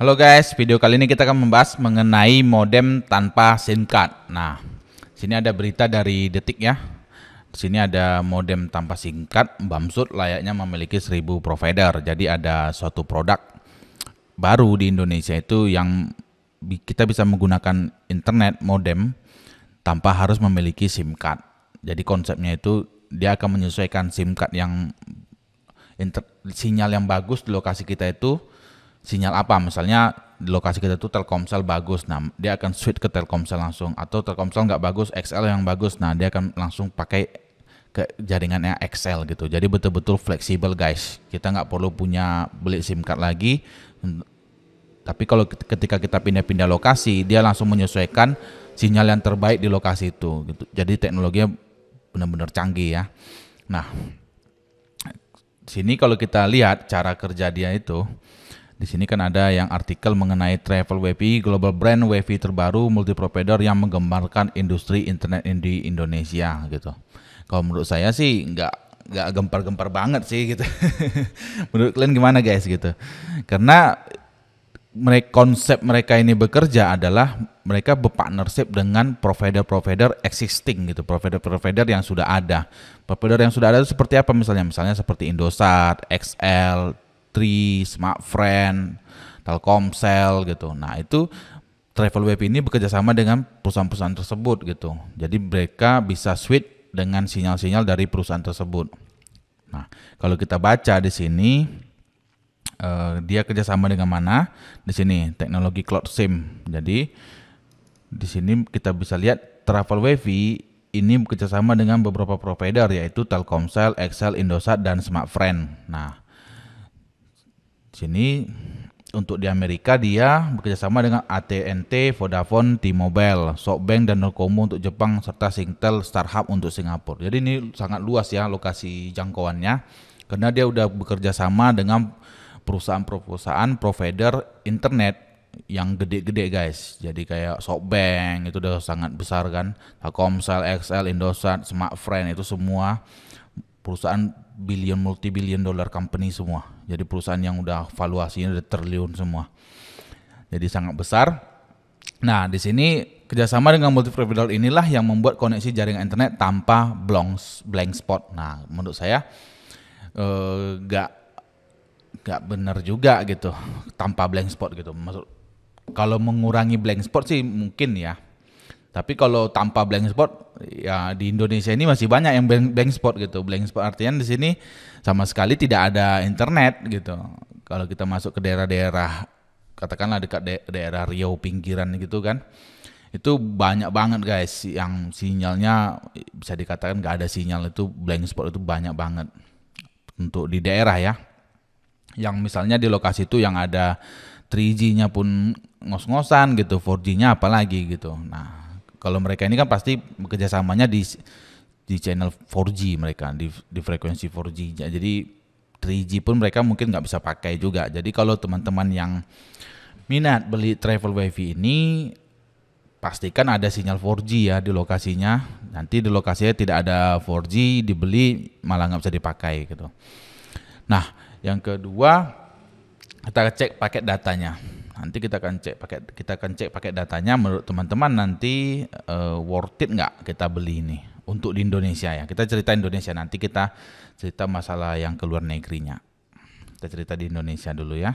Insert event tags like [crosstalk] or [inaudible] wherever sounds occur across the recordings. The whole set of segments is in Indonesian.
Halo guys, video kali ini kita akan membahas mengenai modem tanpa SIM card. Nah, sini ada berita dari Detik ya. Di Sini ada modem tanpa SIM card, Bamsud layaknya memiliki 1000 provider. Jadi ada suatu produk baru di Indonesia itu yang kita bisa menggunakan internet modem tanpa harus memiliki SIM card. Jadi konsepnya itu dia akan menyesuaikan SIM card yang sinyal yang bagus di lokasi kita itu sinyal apa misalnya di lokasi kita itu Telkomsel bagus nah dia akan switch ke Telkomsel langsung atau Telkomsel nggak bagus XL yang bagus nah dia akan langsung pakai ke jaringannya XL gitu jadi betul-betul fleksibel guys kita nggak perlu punya beli SIM card lagi tapi kalau ketika kita pindah-pindah lokasi dia langsung menyesuaikan sinyal yang terbaik di lokasi itu gitu jadi teknologinya benar-benar canggih ya nah sini kalau kita lihat cara kerja dia itu di sini kan ada yang artikel mengenai travel WiFi global brand WiFi terbaru multi provider yang menggemarkan industri internet di Indonesia gitu. Kalau menurut saya sih nggak nggak gempar-gempar banget sih gitu. [laughs] menurut kalian gimana guys gitu? Karena mereka konsep mereka ini bekerja adalah mereka berpartnership dengan provider-provider existing gitu, provider-provider yang sudah ada. Provider yang sudah ada itu seperti apa misalnya? Misalnya seperti Indosat, XL, Tri, Smartfriend, Telkomsel gitu. Nah itu Travel web ini bekerjasama dengan perusahaan-perusahaan tersebut gitu. Jadi mereka bisa switch dengan sinyal-sinyal dari perusahaan tersebut. Nah kalau kita baca di sini eh, dia kerjasama dengan mana? Di sini teknologi cloud SIM. Jadi di sini kita bisa lihat Travel web ini bekerjasama dengan beberapa provider yaitu Telkomsel, Excel, Indosat, dan Smartfriend. Nah, sini untuk di Amerika dia bekerjasama dengan AT&T, Vodafone, T-Mobile, SoftBank dan Nokomo untuk Jepang serta Singtel, Starhub untuk Singapura. Jadi ini sangat luas ya lokasi jangkauannya karena dia udah bekerja sama dengan perusahaan-perusahaan provider internet yang gede-gede guys. Jadi kayak SoftBank itu udah sangat besar kan, Telkomsel, XL, Indosat, Smartfren itu semua perusahaan billion multi billion dollar company semua jadi perusahaan yang udah valuasinya udah triliun semua. Jadi sangat besar. Nah, di sini kerjasama dengan multiprovider inilah yang membuat koneksi jaringan internet tanpa blongs blank spot. Nah, menurut saya eh, nggak gak gak benar juga gitu tanpa blank spot gitu. Maksud kalau mengurangi blank spot sih mungkin ya tapi kalau tanpa blank spot ya di Indonesia ini masih banyak yang blank, blank spot gitu. Blank spot artinya di sini sama sekali tidak ada internet gitu. Kalau kita masuk ke daerah-daerah katakanlah dekat da daerah Riau pinggiran gitu kan. Itu banyak banget guys yang sinyalnya bisa dikatakan nggak ada sinyal itu blank spot itu banyak banget untuk di daerah ya. Yang misalnya di lokasi itu yang ada 3G-nya pun ngos-ngosan gitu, 4G-nya apalagi gitu. Nah, kalau mereka ini kan pasti kerjasamanya di di channel 4G mereka di di frekuensi 4G. Jadi 3G pun mereka mungkin nggak bisa pakai juga. Jadi kalau teman-teman yang minat beli travel wifi ini pastikan ada sinyal 4G ya di lokasinya. Nanti di lokasinya tidak ada 4G dibeli malah nggak bisa dipakai gitu. Nah, yang kedua kita cek paket datanya. Nanti kita akan cek pakai kita akan cek pakai datanya menurut teman-teman nanti uh, worth it nggak kita beli ini untuk di Indonesia ya. Kita cerita Indonesia nanti kita cerita masalah yang keluar negerinya. Kita cerita di Indonesia dulu ya.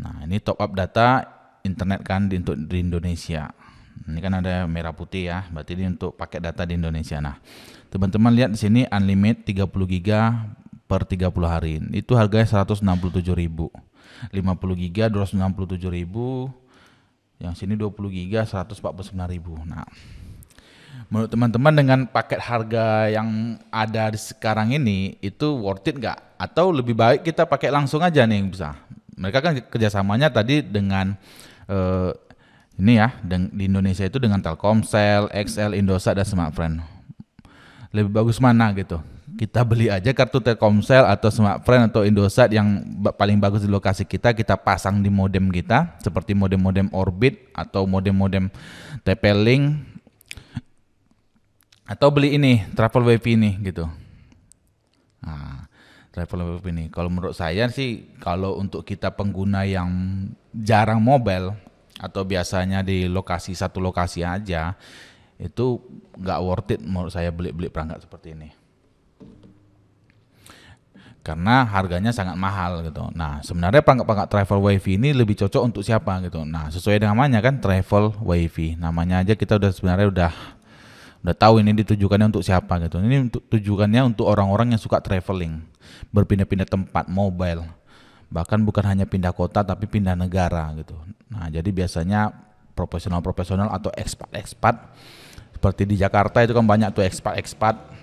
Nah, ini top up data internet kan di, untuk di Indonesia. Ini kan ada merah putih ya, berarti ini untuk paket data di Indonesia. Nah, teman-teman lihat di sini unlimited 30 Giga per 30 hari. Itu harganya 167 ribu 50 giga 267 ribu yang sini 20 giga 149 ribu nah menurut teman-teman dengan paket harga yang ada di sekarang ini itu worth it nggak atau lebih baik kita pakai langsung aja nih bisa mereka kan kerjasamanya tadi dengan eh, ini ya di Indonesia itu dengan Telkomsel, XL, Indosat dan Smartfren lebih bagus mana gitu kita beli aja kartu Telkomsel atau Smartfren atau Indosat yang paling bagus di lokasi kita, kita pasang di modem kita seperti modem-modem Orbit atau modem-modem TP-Link atau beli ini Travel WiFi ini gitu. Nah, Travel WiFi ini kalau menurut saya sih kalau untuk kita pengguna yang jarang mobile atau biasanya di lokasi satu lokasi aja itu nggak worth it menurut saya beli-beli perangkat seperti ini karena harganya sangat mahal gitu. Nah, sebenarnya perangkat-perangkat travel wifi ini lebih cocok untuk siapa gitu. Nah, sesuai dengan namanya kan travel wifi. Namanya aja kita udah sebenarnya udah udah tahu ini ditujukannya untuk siapa gitu. Ini untuk tujuannya untuk orang-orang yang suka traveling, berpindah-pindah tempat, mobile. Bahkan bukan hanya pindah kota tapi pindah negara gitu. Nah, jadi biasanya profesional-profesional atau expat-expat seperti di Jakarta itu kan banyak tuh expat-expat.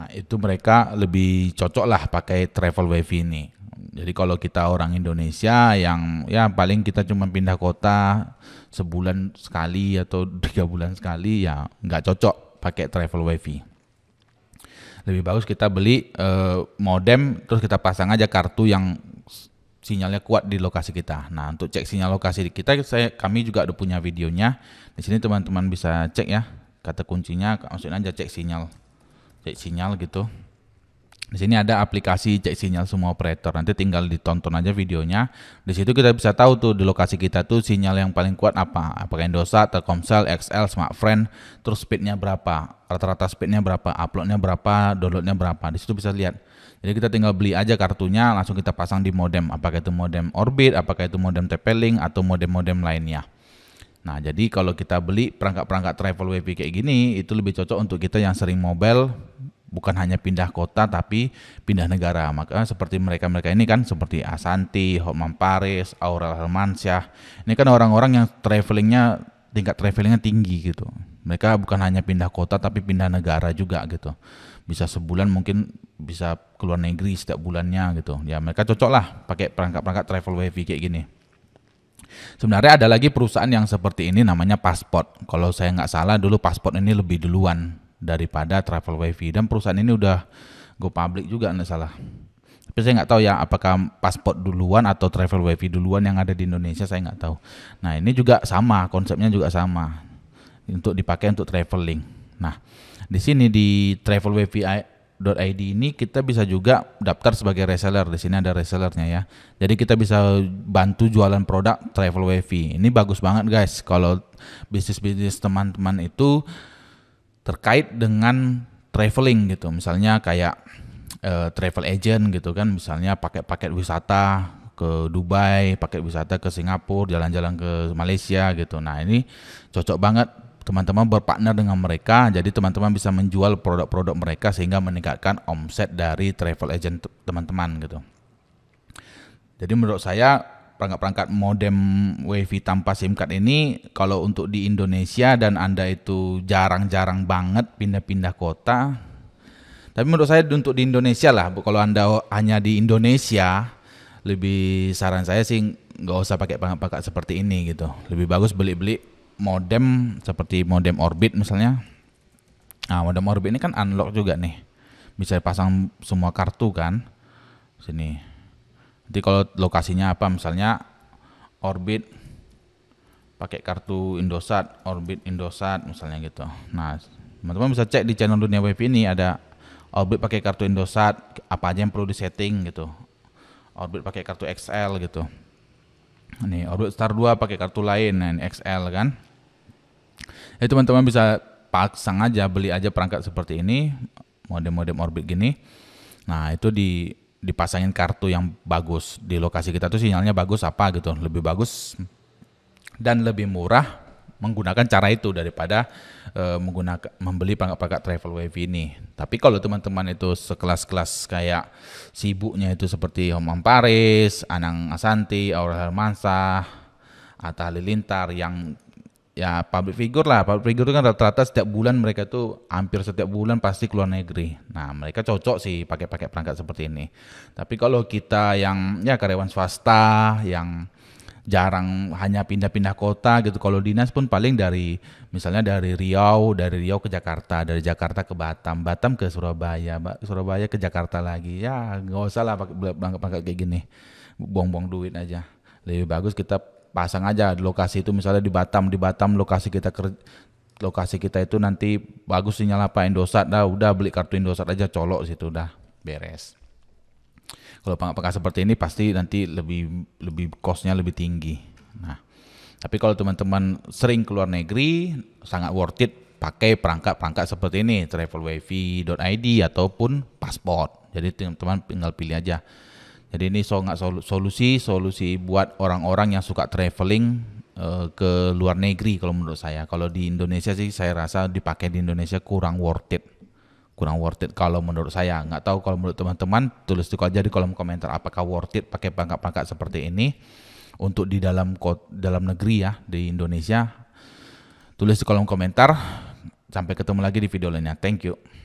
Nah, itu mereka lebih cocok lah pakai travel wave ini. Jadi kalau kita orang Indonesia yang ya paling kita cuma pindah kota sebulan sekali atau [laughs] tiga bulan sekali ya nggak cocok pakai travel wifi. Lebih bagus kita beli eh, modem terus kita pasang aja kartu yang sinyalnya kuat di lokasi kita. Nah untuk cek sinyal lokasi kita saya kami juga udah punya videonya. Di sini teman-teman bisa cek ya kata kuncinya maksudnya aja cek sinyal cek sinyal gitu. Di sini ada aplikasi cek sinyal semua operator. Nanti tinggal ditonton aja videonya. Di situ kita bisa tahu tuh di lokasi kita tuh sinyal yang paling kuat apa. Apakah Indosat, Telkomsel, XL, Smartfren, terus speednya berapa, rata-rata speednya berapa, uploadnya berapa, downloadnya berapa. Di situ bisa lihat. Jadi kita tinggal beli aja kartunya, langsung kita pasang di modem. Apakah itu modem Orbit, apakah itu modem TP-Link atau modem-modem lainnya. Nah, jadi kalau kita beli perangkat-perangkat travel wifi kayak gini, itu lebih cocok untuk kita yang sering mobile, bukan hanya pindah kota tapi pindah negara. Maka seperti mereka-mereka ini kan seperti Asanti, Hotman Paris, Aurel Hermansyah. Ini kan orang-orang yang travelingnya tingkat travelingnya tinggi gitu. Mereka bukan hanya pindah kota tapi pindah negara juga gitu. Bisa sebulan mungkin bisa keluar negeri setiap bulannya gitu. Ya mereka cocok lah pakai perangkat-perangkat travel wifi kayak gini. Sebenarnya ada lagi perusahaan yang seperti ini namanya Passport. Kalau saya nggak salah dulu Passport ini lebih duluan daripada Travel wifi dan perusahaan ini udah go public juga nggak salah. Tapi saya nggak tahu ya apakah Passport duluan atau Travel wifi duluan yang ada di Indonesia saya nggak tahu. Nah ini juga sama konsepnya juga sama untuk dipakai untuk traveling. Nah di sini di Travel wifi .id ini kita bisa juga daftar sebagai reseller. Di sini ada resellernya ya. Jadi kita bisa bantu jualan produk Travel Wavy. Ini bagus banget guys kalau bisnis-bisnis teman-teman itu terkait dengan traveling gitu. Misalnya kayak uh, travel agent gitu kan misalnya paket-paket wisata ke Dubai, paket wisata ke Singapura, jalan-jalan ke Malaysia gitu. Nah, ini cocok banget teman-teman berpartner dengan mereka jadi teman-teman bisa menjual produk-produk mereka sehingga meningkatkan omset dari travel agent teman-teman gitu jadi menurut saya perangkat-perangkat modem wifi tanpa SIM card ini kalau untuk di Indonesia dan Anda itu jarang-jarang banget pindah-pindah kota tapi menurut saya untuk di Indonesia lah kalau Anda hanya di Indonesia lebih saran saya sih nggak usah pakai perangkat-perangkat seperti ini gitu lebih bagus beli-beli modem seperti modem Orbit misalnya. Nah, modem Orbit ini kan unlock juga nih. Bisa pasang semua kartu kan. Sini. Nanti kalau lokasinya apa misalnya Orbit pakai kartu Indosat, Orbit Indosat misalnya gitu. Nah, teman-teman bisa cek di channel Dunia Web ini ada Orbit pakai kartu Indosat, apa aja yang perlu disetting gitu. Orbit pakai kartu XL gitu. Nih, Orbit Star 2 pakai kartu lain, nah, XL kan. Jadi ya, teman-teman bisa pasang aja, beli aja perangkat seperti ini, modem-modem orbit gini. Nah, itu di dipasangin kartu yang bagus di lokasi kita tuh sinyalnya bagus apa gitu, lebih bagus dan lebih murah menggunakan cara itu daripada e, menggunakan membeli perangkat-perangkat travel wave ini. Tapi kalau teman-teman itu sekelas-kelas kayak sibuknya itu seperti Homam Paris, Anang Asanti, Aurel Hermansa, Atta Halilintar yang ya public figure lah public figure itu kan rata-rata setiap bulan mereka tuh hampir setiap bulan pasti keluar negeri nah mereka cocok sih pakai-pakai perangkat seperti ini tapi kalau kita yang ya karyawan swasta yang jarang hanya pindah-pindah kota gitu kalau dinas pun paling dari misalnya dari Riau dari Riau ke Jakarta dari Jakarta ke Batam Batam ke Surabaya Surabaya ke Jakarta lagi ya nggak usah lah pakai perangkat kayak gini buang-buang duit aja lebih bagus kita pasang aja lokasi itu misalnya di Batam di Batam lokasi kita ker lokasi kita itu nanti bagus sinyal apa Indosat dah udah beli kartu Indosat aja colok situ dah beres kalau pangkat-pangkat seperti ini pasti nanti lebih lebih costnya lebih tinggi nah tapi kalau teman-teman sering keluar negeri sangat worth it pakai perangkat-perangkat seperti ini travelwifi.id ataupun pasport jadi teman-teman tinggal pilih aja jadi ini so nggak solusi solusi buat orang-orang yang suka traveling uh, ke luar negeri kalau menurut saya. Kalau di Indonesia sih saya rasa dipakai di Indonesia kurang worth it, kurang worth it kalau menurut saya. Nggak tahu kalau menurut teman-teman tulis juga aja di kolom komentar apakah worth it pakai pangkat-pangkat seperti ini untuk di dalam dalam negeri ya di Indonesia. Tulis di kolom komentar. Sampai ketemu lagi di video lainnya. Thank you.